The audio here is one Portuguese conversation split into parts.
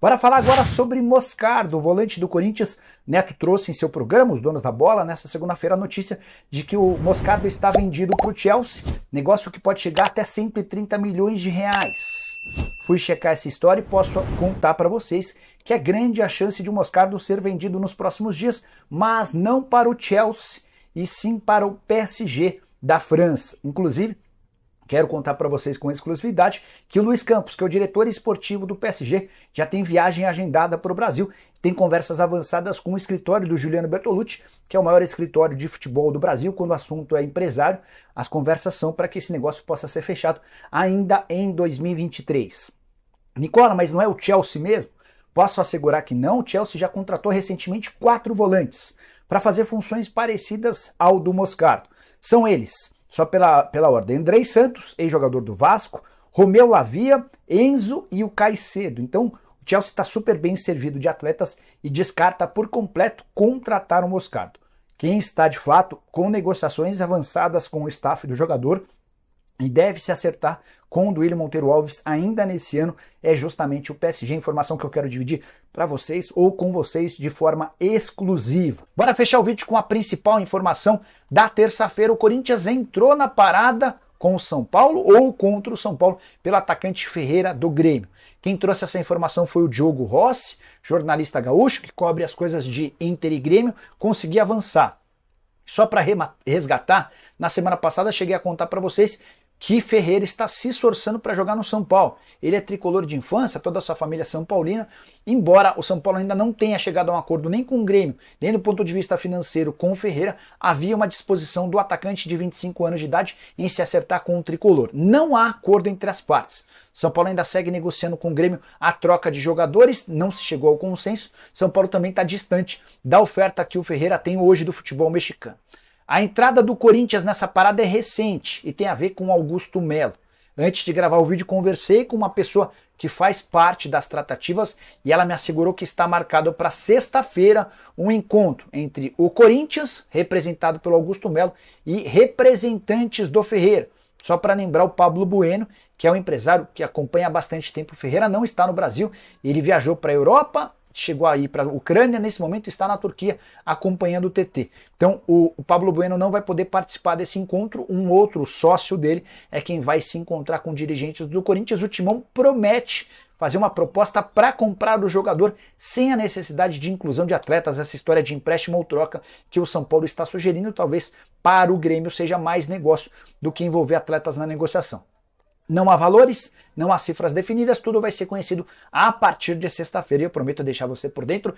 Bora falar agora sobre Moscardo, o volante do Corinthians. Neto trouxe em seu programa, os donos da bola, nesta segunda-feira, a notícia de que o Moscardo está vendido para o Chelsea, negócio que pode chegar até 130 milhões de reais. Fui checar essa história e posso contar para vocês que é grande a chance de o Moscardo ser vendido nos próximos dias, mas não para o Chelsea, e sim para o PSG da França. Inclusive, Quero contar para vocês com exclusividade que o Luiz Campos, que é o diretor esportivo do PSG, já tem viagem agendada para o Brasil, tem conversas avançadas com o escritório do Juliano Bertolucci, que é o maior escritório de futebol do Brasil. Quando o assunto é empresário, as conversas são para que esse negócio possa ser fechado ainda em 2023. Nicola, mas não é o Chelsea mesmo? Posso assegurar que não, o Chelsea já contratou recentemente quatro volantes para fazer funções parecidas ao do Moscardo. São eles: só pela, pela ordem. Andrei Santos, ex-jogador do Vasco, Romeu Lavia, Enzo e o Caicedo. Então, o Chelsea está super bem servido de atletas e descarta por completo contratar o Moscardo. Quem está de fato com negociações avançadas com o staff do jogador e deve se acertar com o Duílio Monteiro Alves ainda nesse ano é justamente o PSG. Informação que eu quero dividir para vocês ou com vocês de forma exclusiva. Bora fechar o vídeo com a principal informação da terça-feira. O Corinthians entrou na parada com o São Paulo ou contra o São Paulo pelo atacante Ferreira do Grêmio. Quem trouxe essa informação foi o Diogo Rossi, jornalista gaúcho que cobre as coisas de Inter e Grêmio, consegui avançar. Só para resgatar, na semana passada cheguei a contar para vocês que Ferreira está se esforçando para jogar no São Paulo. Ele é tricolor de infância, toda a sua família é são paulina, embora o São Paulo ainda não tenha chegado a um acordo nem com o Grêmio, nem do ponto de vista financeiro com o Ferreira, havia uma disposição do atacante de 25 anos de idade em se acertar com o tricolor. Não há acordo entre as partes. São Paulo ainda segue negociando com o Grêmio a troca de jogadores, não se chegou ao consenso. São Paulo também está distante da oferta que o Ferreira tem hoje do futebol mexicano. A entrada do Corinthians nessa parada é recente e tem a ver com Augusto Melo. Antes de gravar o vídeo, conversei com uma pessoa que faz parte das tratativas e ela me assegurou que está marcado para sexta-feira um encontro entre o Corinthians, representado pelo Augusto Melo, e representantes do Ferreira. Só para lembrar o Pablo Bueno, que é um empresário que acompanha há bastante tempo o Ferreira, não está no Brasil, ele viajou para a Europa chegou aí para a Ucrânia, nesse momento está na Turquia acompanhando o TT. Então o, o, Pablo Bueno não vai poder participar desse encontro, um outro sócio dele é quem vai se encontrar com dirigentes do Corinthians. O Timão promete fazer uma proposta para comprar o jogador sem a necessidade de inclusão de atletas, essa história de empréstimo ou troca que o São Paulo está sugerindo, talvez para o Grêmio seja mais negócio do que envolver atletas na negociação. Não há valores, não há cifras definidas, tudo vai ser conhecido a partir de sexta-feira e eu prometo deixar você por dentro.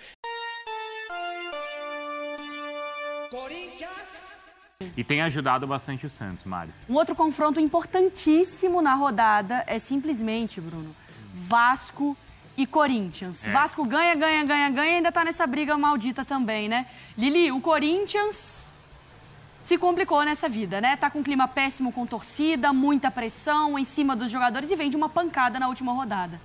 E tem ajudado bastante o Santos, Mário. Um outro confronto importantíssimo na rodada é simplesmente, Bruno, Vasco e Corinthians. É. Vasco ganha, ganha, ganha, ganha, e ainda tá nessa briga maldita também, né? Lili, o Corinthians se complicou nessa vida, né? Tá com um clima péssimo com torcida, muita pressão em cima dos jogadores e vem de uma pancada na última rodada.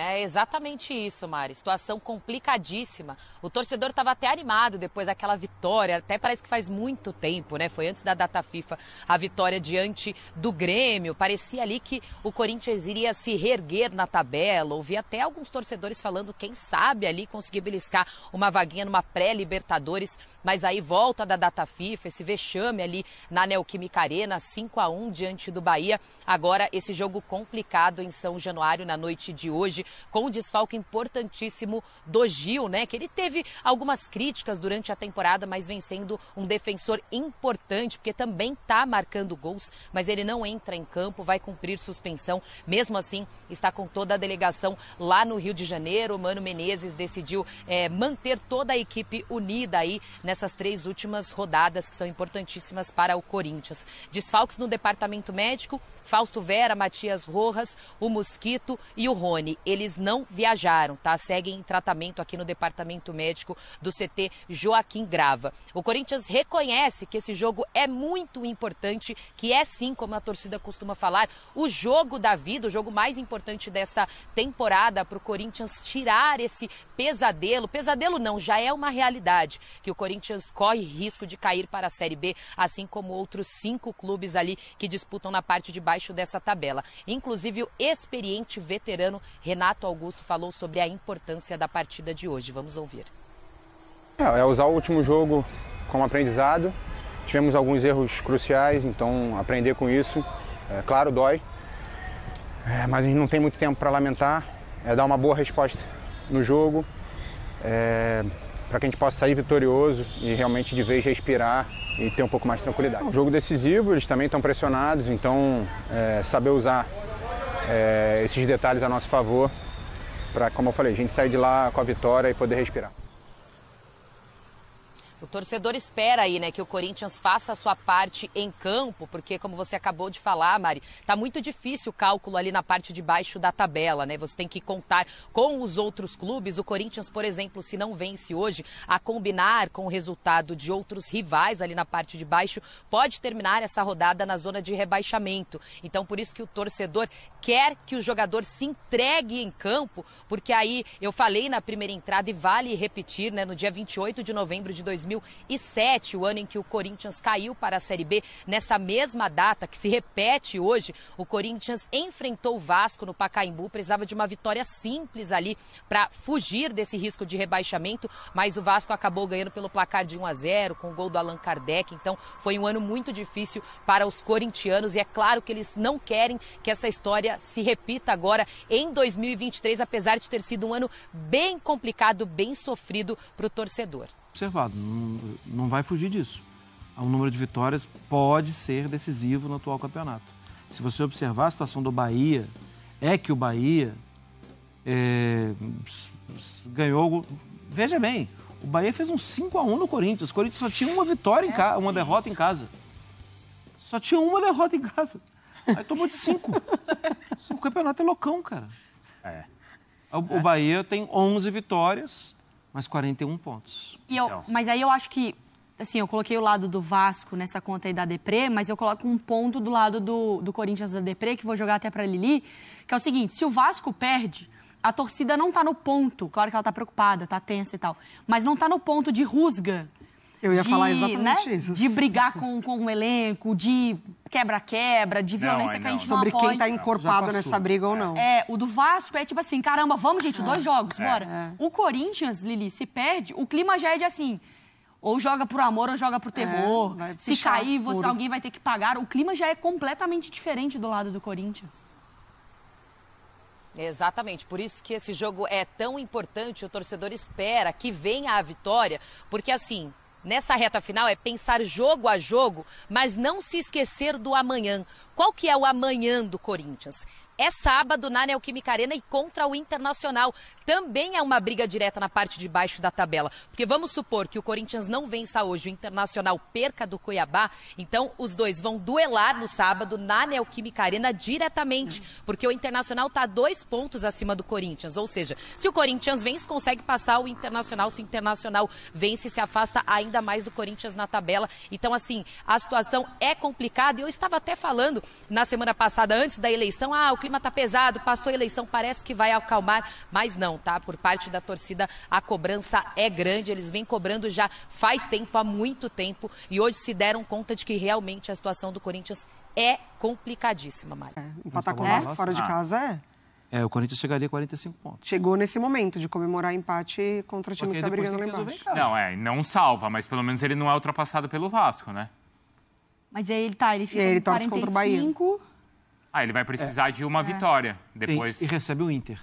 É exatamente isso, Mari. Situação complicadíssima. O torcedor estava até animado depois daquela vitória, até parece que faz muito tempo, né? Foi antes da data FIFA a vitória diante do Grêmio. Parecia ali que o Corinthians iria se reerguer na tabela. Ouvi até alguns torcedores falando, quem sabe ali conseguir beliscar uma vaguinha numa pré-Libertadores, mas aí volta da data FIFA, esse vexame ali na Neoquímica Arena, 5 a 1 diante do Bahia. Agora esse jogo complicado em São Januário na noite de hoje com o desfalque importantíssimo do Gil, né? Que ele teve algumas críticas durante a temporada, mas vem sendo um defensor importante, porque também está marcando gols, mas ele não entra em campo, vai cumprir suspensão. Mesmo assim, está com toda a delegação lá no Rio de Janeiro. Mano Menezes decidiu é, manter toda a equipe unida aí nessas três últimas rodadas que são importantíssimas para o Corinthians. Desfalques no departamento médico, Fausto Vera, Matias Rojas, o Mosquito e o Rony. Ele eles não viajaram, tá? Seguem em tratamento aqui no departamento médico do CT Joaquim Grava. O Corinthians reconhece que esse jogo é muito importante, que é sim, como a torcida costuma falar, o jogo da vida, o jogo mais importante dessa temporada para o Corinthians tirar esse pesadelo. Pesadelo não, já é uma realidade que o Corinthians corre risco de cair para a Série B, assim como outros cinco clubes ali que disputam na parte de baixo dessa tabela. Inclusive o experiente veterano Renato Renato Augusto falou sobre a importância da partida de hoje. Vamos ouvir. É, é usar o último jogo como aprendizado. Tivemos alguns erros cruciais, então aprender com isso, é, claro, dói. É, mas a gente não tem muito tempo para lamentar. É dar uma boa resposta no jogo, é, para que a gente possa sair vitorioso e realmente de vez respirar e ter um pouco mais de tranquilidade. É um jogo decisivo, eles também estão pressionados, então é, saber usar é, esses detalhes a nosso favor, para, como eu falei, a gente sair de lá com a vitória e poder respirar. O torcedor espera aí, né, que o Corinthians faça a sua parte em campo, porque como você acabou de falar, Mari, tá muito difícil o cálculo ali na parte de baixo da tabela, né? Você tem que contar com os outros clubes. O Corinthians, por exemplo, se não vence hoje, a combinar com o resultado de outros rivais ali na parte de baixo, pode terminar essa rodada na zona de rebaixamento. Então, por isso que o torcedor quer que o jogador se entregue em campo, porque aí eu falei na primeira entrada e vale repetir, né, no dia 28 de novembro de 2020, 2007, o ano em que o Corinthians caiu para a Série B. Nessa mesma data, que se repete hoje, o Corinthians enfrentou o Vasco no Pacaembu, precisava de uma vitória simples ali para fugir desse risco de rebaixamento, mas o Vasco acabou ganhando pelo placar de 1 a 0 com o gol do Allan Kardec. Então, foi um ano muito difícil para os corintianos e é claro que eles não querem que essa história se repita agora em 2023, apesar de ter sido um ano bem complicado, bem sofrido para o torcedor observado. Não, não vai fugir disso. O número de vitórias pode ser decisivo no atual campeonato. Se você observar a situação do Bahia, é que o Bahia é, ganhou. Veja bem, o Bahia fez um 5 a 1 no Corinthians. O Corinthians só tinha uma vitória em é, casa, uma derrota em casa. Só tinha uma derrota em casa. Aí tomou de cinco. o campeonato é loucão, cara. É. O, Bahia tem 11 vitórias, mas 41 pontos. E eu, então. Mas aí eu acho que, assim, eu coloquei o lado do Vasco nessa conta aí da Depre, mas eu coloco um ponto do lado do, do Corinthians da Depre, que vou jogar até para Lili, que é o seguinte, se o Vasco perde, a torcida não tá no ponto, claro que ela tá preocupada, tá tensa e tal, mas não tá no ponto de rusga eu ia de, falar exatamente né, isso. De brigar com, com o elenco, de quebra-quebra, de violência não, que a gente não. não Sobre quem tá encorpado nessa briga ou não. É, o do Vasco é tipo assim, caramba, vamos, gente, é. dois jogos, é. bora. O Corinthians, Lili, se perde, o clima já é de assim. Ou joga por amor ou joga por é, terror. se cair, você, alguém vai ter que pagar. O clima já é completamente diferente do lado do Corinthians. Exatamente, por isso que esse jogo é tão importante. O torcedor espera que venha a vitória, porque assim, nessa reta final é pensar jogo a jogo, mas não se esquecer do amanhã. Qual que é o amanhã do Corinthians? é sábado na Neoquímica Arena e contra o Internacional. Também é uma briga direta na parte de baixo da tabela. Porque vamos supor que o Corinthians não vença hoje, o Internacional perca do Cuiabá, então os dois vão duelar no sábado na Neoquímica Arena diretamente, porque o Internacional está dois pontos acima do Corinthians. Ou seja, se o Corinthians vence, consegue passar o Internacional. Se o Internacional vence, se afasta ainda mais do Corinthians na tabela. Então, assim, a situação é complicada. E eu estava até falando na semana passada, antes da eleição, ah, o clima está pesado, passou a eleição, parece que vai acalmar, mas não, tá? Por parte da torcida, a cobrança é grande, eles vêm cobrando já faz tempo, há muito tempo, e hoje se deram conta de que realmente a situação do Corinthians é complicadíssima, Mário. É, empatar com o Vasco fora de ah. casa é... É, o Corinthians chegaria a 45 pontos. Chegou nesse momento de comemorar empate contra o time Porque que tá brigando lá embaixo. Não, é, não salva, mas pelo menos ele não é ultrapassado pelo Vasco, né? Mas aí ele tá, ele fica e aí ele 45... contra o Bahia. Ah, ele vai precisar é. de uma é. vitória depois. Tem, e recebe o Inter.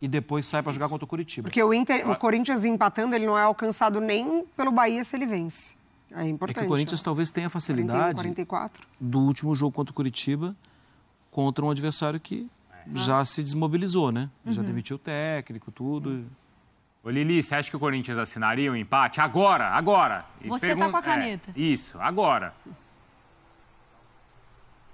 E depois sai para jogar contra o Curitiba. Porque o, Inter, o Corinthians empatando, ele não é alcançado nem pelo Bahia se ele vence. É importante. É que o Corinthians né? talvez tenha facilidade 41, do último jogo contra o Curitiba contra um adversário que é. já se desmobilizou, né? Uhum. Já demitiu o técnico, tudo. Sim. Ô Lili, você acha que o Corinthians assinaria o um empate? Agora, agora! E Você tá pergun... tá com a é, caneta. É, isso, agora.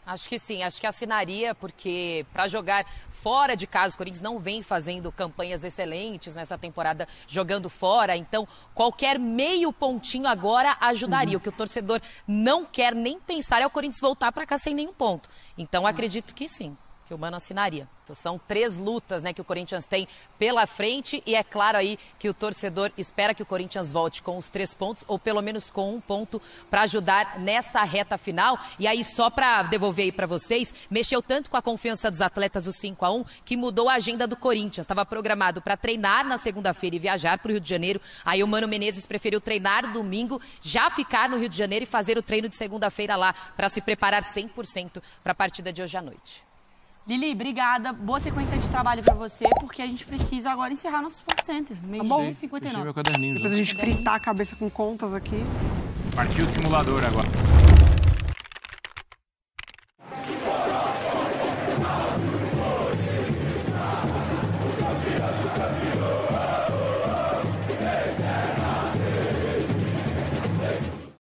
Acho que sim, acho que assinaria, porque para jogar fora de casa, o Corinthians não vem fazendo campanhas excelentes nessa temporada jogando fora, então qualquer meio pontinho agora ajudaria. Uhum. O que o torcedor não quer nem pensar é o Corinthians voltar para cá sem nenhum ponto. Então uhum. acredito que sim que o Mano assinaria. Então, são três lutas né, que o Corinthians tem pela frente e é claro aí que o torcedor espera que o Corinthians volte com os três pontos ou pelo menos com um ponto para ajudar nessa reta final. E aí só para devolver aí para vocês, mexeu tanto com a confiança dos atletas do 5 a 1 que mudou a agenda do Corinthians. Estava programado para treinar na segunda-feira e viajar para o Rio de Janeiro. Aí o Mano Menezes preferiu treinar domingo, já ficar no Rio de Janeiro e fazer o treino de segunda-feira lá para se preparar 100% para a partida de hoje à noite. Lili, obrigada. Boa sequência de trabalho pra você, porque a gente precisa agora encerrar nosso Sport Center. Meio tá bom? 59. Meu caderninho já. Depois a gente fritar a cabeça com contas aqui. Partiu o simulador agora.